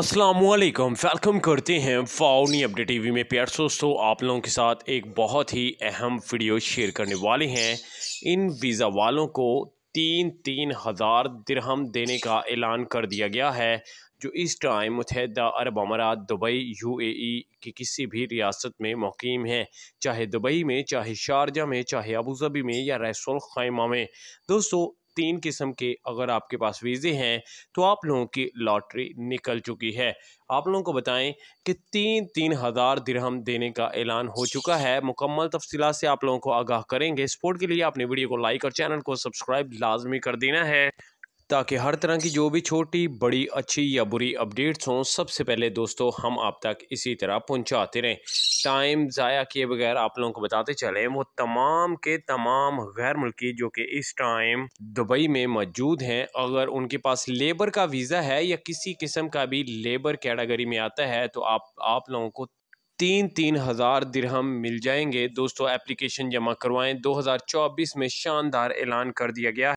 अस्सलाम वालेकुम वेलकम करते हैं फाउनी अपडेट टीवी में प्यार दोस्तों आप लोगों के साथ एक बहुत ही अहम वीडियो शेयर करने वाले हैं इन वीज़ा वालों को तीन तीन हज़ार दिरहम देने का ऐलान कर दिया गया है जो इस टाइम मुतहद अरब अमारात दुबई यूएई की किसी भी रियासत में मुकीम है चाहे दुबई में चाहे शारजा में चाहे अबूज़बी में या रसूल खैमा में दोस्तों तीन किस्म के अगर आपके पास वीज़े हैं तो आप लोगों की लॉटरी निकल चुकी है आप लोगों को बताएं कि तीन तीन हज़ार दिरहम देने का ऐलान हो चुका है मुकम्मल तफसी से आप लोगों को आगाह करेंगे स्पोर्ट के लिए आपने वीडियो को लाइक और चैनल को सब्सक्राइब लाजमी कर देना है ताकि हर तरह की जो भी छोटी बड़ी अच्छी या बुरी अपडेट्स हों सबसे पहले दोस्तों हम आप तक इसी तरह पहुंचाते रहें टाइम ज़ाया किए बगैर आप लोगों को बताते चलें वो तमाम के तमाम गैर मुल्की जो कि इस टाइम दुबई में मौजूद हैं अगर उनके पास लेबर का वीज़ा है या किसी किस्म का भी लेबर कैटेगरी में आता है तो आप आप लोगों को तीन तीन हज़ार दिरहम मिल जाएंगे दोस्तों एप्लीकेशन जमा करवाएं 2024 में शानदार ऐलान कर दिया गया